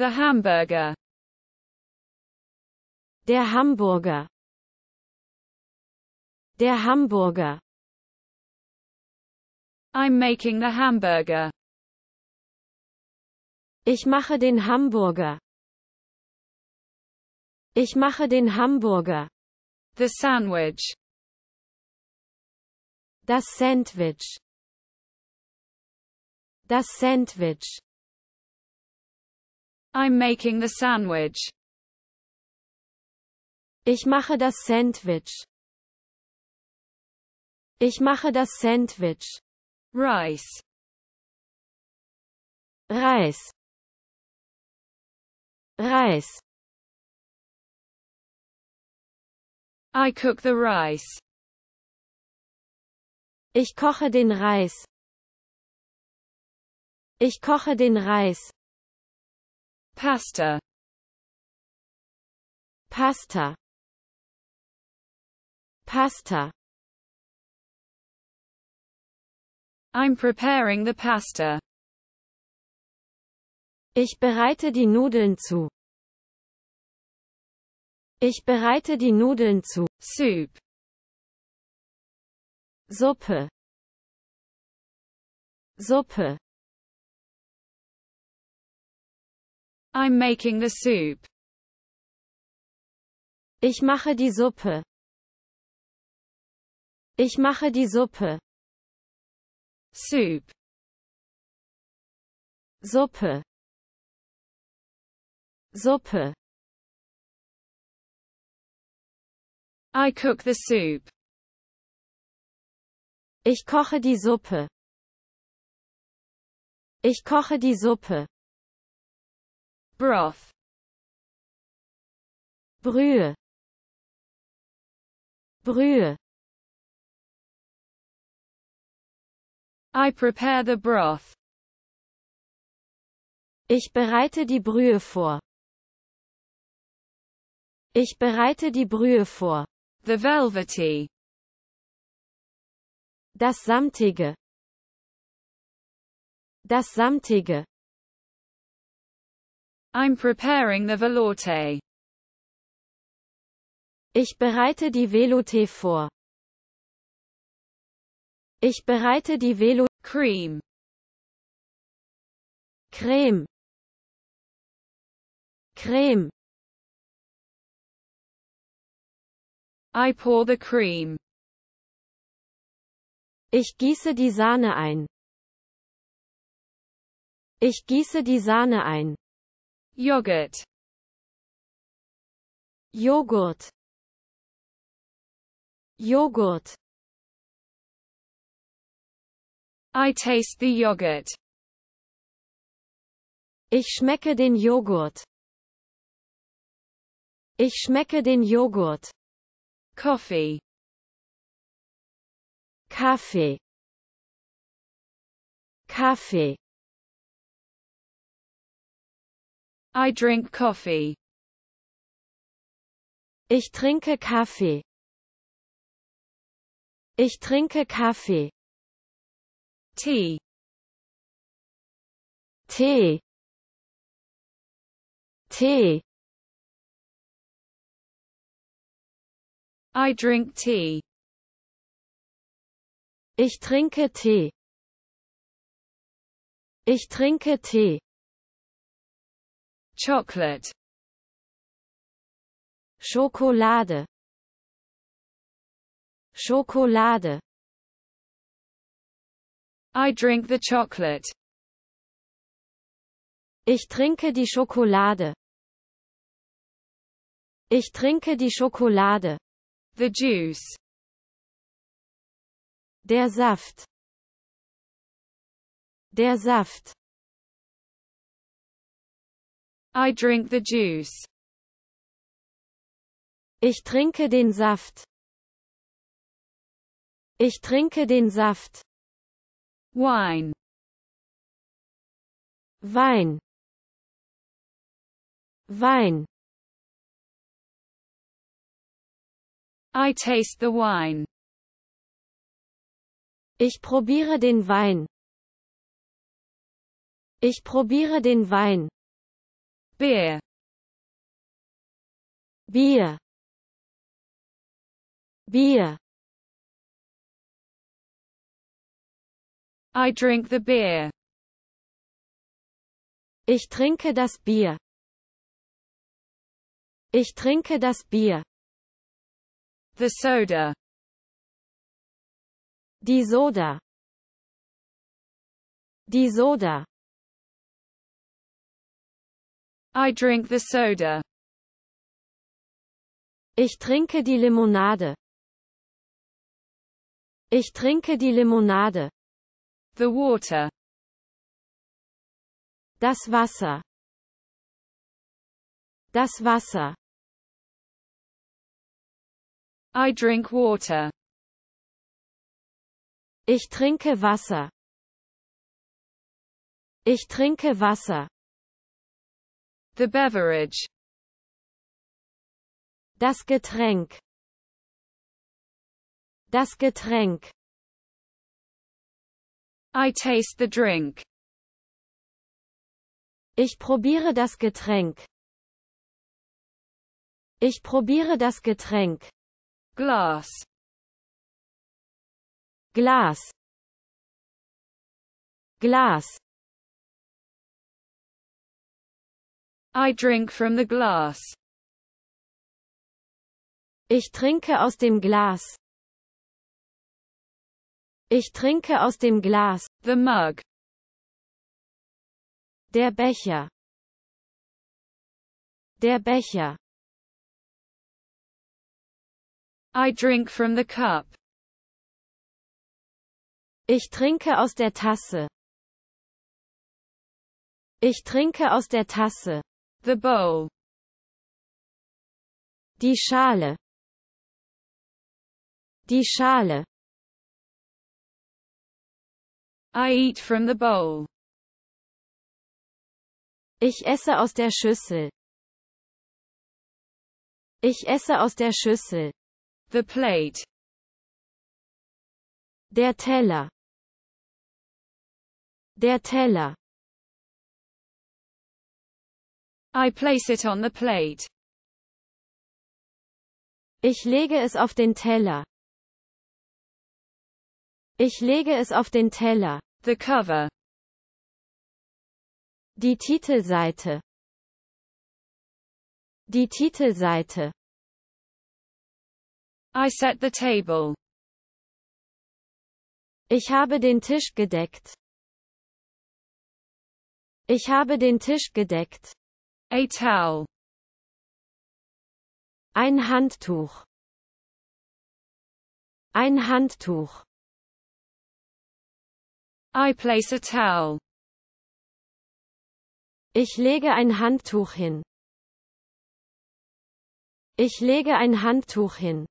The Hamburger. Der Hamburger. Der Hamburger. I'm making the hamburger. Ich mache den Hamburger. Ich mache den Hamburger. The sandwich. Das Sandwich. Das Sandwich. I'm making the sandwich. Ich mache das Sandwich. Ich mache das Sandwich. Rice. Reis. Reis. I cook the rice. Ich koche den Reis. Ich koche den Reis. Pasta. Pasta. Pasta. I'm preparing the pasta. Ich bereite die Nudeln zu. Ich bereite die Nudeln zu. Soup. Suppe. Suppe. I'm making the soup. Ich mache die Suppe. Ich mache die Suppe. Soup. Suppe. Suppe. I cook the soup. Ich koche die Suppe. Ich koche die Suppe. Broth Brühe Brühe I prepare the broth. Ich bereite die Brühe vor. Ich bereite die Brühe vor. The velvety. Das samtige. Das samtige. I'm preparing the Velote. Ich bereite die Velouté vor. Ich bereite die Velo Cream. Creme. Creme. I pour the cream. Ich gieße die Sahne ein. Ich gieße die Sahne ein. Joghurt Joghurt Joghurt I taste the yogurt. Ich schmecke den Joghurt. Ich schmecke den Joghurt. Coffee. Kaffee. Kaffee. I drink coffee. Ich trinke Kaffee. Ich trinke Kaffee. Tee. Tee. Tee. I drink tea. Ich trinke Tee. Ich trinke Tee. Chocolate Schokolade Schokolade I drink the chocolate Ich trinke die Schokolade Ich trinke die Schokolade The juice Der Saft Der Saft I drink the juice. Ich trinke den Saft. Ich trinke den Saft. Wine. Wein. Wein. I taste the wine. Ich probiere den Wein. Ich probiere den Wein. Beer Bier Bier I drink the beer Ich trinke das Bier Ich trinke das Bier The soda Die Soda Die Soda I drink the soda. Ich trinke die Limonade. Ich trinke die Limonade. The water. Das Wasser. Das Wasser. I drink water. Ich trinke Wasser. Ich trinke Wasser. The beverage. Das Getränk. Das Getränk. I taste the drink. Ich probiere das Getränk. Ich probiere das Getränk. Glas. Glas. Glas. I drink from the glass. Ich trinke aus dem Glas. Ich trinke aus dem Glas. The mug. Der Becher. Der Becher. I drink from the cup. Ich trinke aus der Tasse. Ich trinke aus der Tasse. The bowl. Die Schale. Die Schale. I eat from the bowl. Ich esse aus der Schüssel. Ich esse aus der Schüssel. The plate. Der Teller. Der Teller. I place it on the plate. Ich lege es auf den Teller. Ich lege es auf den Teller. The cover. Die Titelseite. Die Titelseite. I set the table. Ich habe den Tisch gedeckt. Ich habe den Tisch gedeckt. A towel. Ein Handtuch. Ein Handtuch. I place a towel. Ich lege ein Handtuch hin. Ich lege ein Handtuch hin.